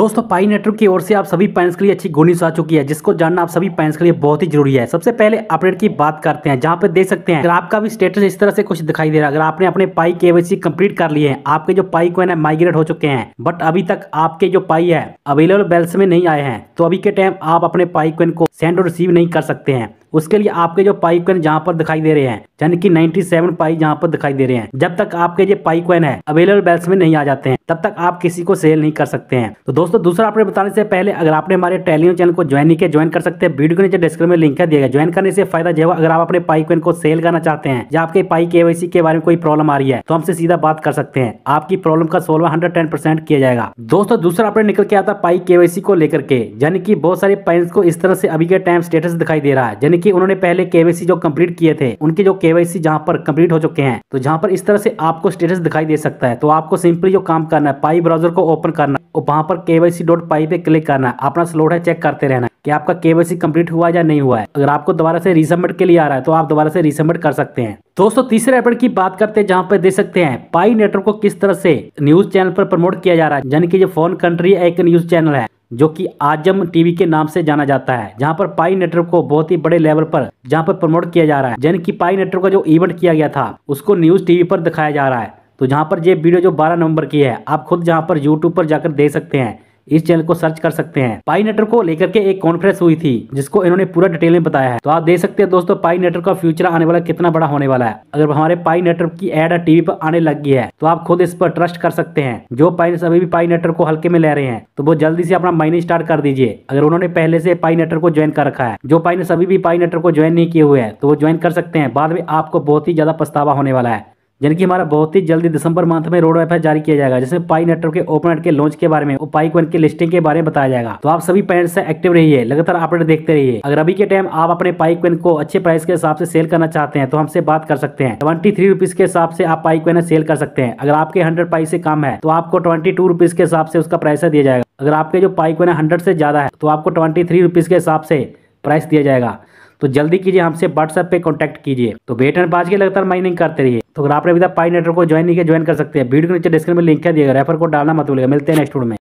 दोस्तों पाई नेटवर्क की ओर से आप सभी पैंस के लिए अच्छी गोली आ चुकी है जिसको जानना आप सभी पैंस के लिए बहुत ही जरूरी है सबसे पहले अपडेट की बात करते हैं जहां पे देख सकते हैं अगर आपका भी स्टेटस इस तरह से कुछ दिखाई दे रहा है अगर आपने अपने पाई केवाईसी कंप्लीट कर लिए हैं आपके जो पाई कॉइन है माइग्रेट हो चुके हैं बट अभी तक आपके जो पाई है अवेलेबल बेल्स में नहीं आए हैं तो अभी के टाइम आप अपने पाई को सेंड और रिसीव नहीं कर सकते हैं उसके लिए आपके जो पाइप कॉइन जहाँ पर दिखाई दे रहे हैं यानी कि 97 पाई जहाँ पर दिखाई दे रहे हैं जब तक आपके ये पाइप कॉइन है अवेलेबल बैल्स में नहीं आ जाते हैं तब तक आप किसी को सेल नहीं कर सकते हैं तो दोस्तों दूसरा अपने बताने से पहले अगर आपने हमारे टेलीग्राम चैनल को ज्वाइन नहीं किया ज्वाइन कर सकते हैं वीडियो के नीचे डिस्क्रिप्शन में लिंक दिया गया ज्वाइन करने से फायदा जो अगर आप अपने पाइप कॉइन को सेल करना चाहते हैं या आपके पाई केवाईसी के बारे में कोई प्रॉब्लम आ रही है तो हमसे सीधा बात कर सकते हैं आपकी प्रॉब्लम का सोल्व हंड्रेड किया जाएगा दोस्तों दूसरा अपने निकल के आता पाई केवाईसी को लेकर के यानी कि बहुत सारे पाइन को इस तरह से अभी के टाइम स्टेटस दिखाई दे रहा है यानी देखिए उन्होंने पहले केवाईसी जो कंप्लीट किए थे उनके जो केवाईसी जहाँ पर कंप्लीट हो चुके हैं तो जहाँ पर इस तरह से आपको स्टेटस दिखाई दे सकता है तो आपको सिंपली जो काम करना है पाई ब्राउजर को ओपन करना और वहाँ पर केवाईसी डॉट पाई पे क्लिक करना है अपना स्लोट है चेक करते रहना कि आपका केवाईसी कंप्लीट हुआ या नहीं हुआ है अगर आपको दोबारा से रिसबमिट के लिए आ रहा है तो आप दोबारा से रिसबमिट कर सकते हैं दोस्तों तीसरे एपिसोड की बात करते हैं जहाँ पर देख सकते हैं पाई नेटवर्क को किस तरह से न्यूज चैनल पर प्रमोट किया जा रहा है यानी कि जो फोन कंट्री एक न्यूज चैनल है जो कि आजम टीवी के नाम से जाना जाता है जहां पर पाई नेटवर्क को बहुत ही बड़े लेवल पर जहां पर प्रमोट किया जा रहा है जन की पाई नेटवर्क का जो इवेंट किया गया था उसको न्यूज़ टीवी पर दिखाया जा रहा है तो जहां पर ये वीडियो जो 12 नवंबर की है आप खुद जहां पर यूट्यूब पर जाकर देख सकते हैं इस चैनल को सर्च कर सकते हैं पाई नेटर को लेकर के एक कॉन्फ्रेंस हुई थी जिसको इन्होंने पूरा डिटेल में बताया है तो आप देख सकते हैं दोस्तों पाई नेटर का फ्यूचर आने वाला कितना बड़ा होने वाला है अगर हमारे पाई नेटवर्क की एड टीवी पर आने लग गई है तो आप खुद इस पर ट्रस्ट कर सकते हैं जो पाई अभी भी पाई नेटवर्क को हल्के में ले रहे हैं तो वो जल्दी से अपना माइनिंग स्टार्ट कर दीजिए अगर उन्होंने पहले से पाई नेटर को ज्वाइन कर रखा है जो पाई अभी भी पाई नेटर को ज्वाइन नहीं किए हुए हैं तो वो ज्वाइन कर सकते हैं बाद में आपको बहुत ही ज्यादा पछतावा होने वाला है यानी कि हमारा बहुत ही जल्दी दिसंबर मंथ में रोड मैप जारी किया जाएगा जिसमें पाई नेटवर्क के ओपन के लॉन्च के बारे में और पाइक वन के लिस्टिंग के बारे में बताया जाएगा तो आप सभी पेरेंट्स से एक्टिव रहिए लगातार अपडेट देखते रहिए अगर अभी के टाइम आप अपने पाइक क्वेन को अच्छे प्राइस के हिसाब से सेल करना चाहते हैं तो हमसे बात कर सकते हैं ट्वेंटी थ्री रुपीज के हिसाब से आप पाइक क्वेन सेल कर सकते हैं अगर आपके हंड्रेड पाई से कम है तो आपको ट्वेंटी टू रुपीज के हिसाब से उसका प्राइस दिया जाएगा अगर आपके जो पाइक वन हंड्रेड से ज्यादा है तो आपको ट्वेंटी थ्री रुपीज के हिसाब से प्राइस दिया जाएगा तो जल्दी कीजिए हमसे व्हाट्सएप पे कॉन्टैक्ट कीजिए तो बेटर एंड बाज के लगातार माइनिंग करते रहिए तो अगर आपने अभी तक पाई नेटवर्क को ज्वाइन नहीं किया ज्वाइन कर सकते हैं वीडियो के नीचे डिस्क्रिप्शन में लिंक है दिया रेफर को डालना मत भूलिएगा मिलते हैं नेक्स्ट वीडियो में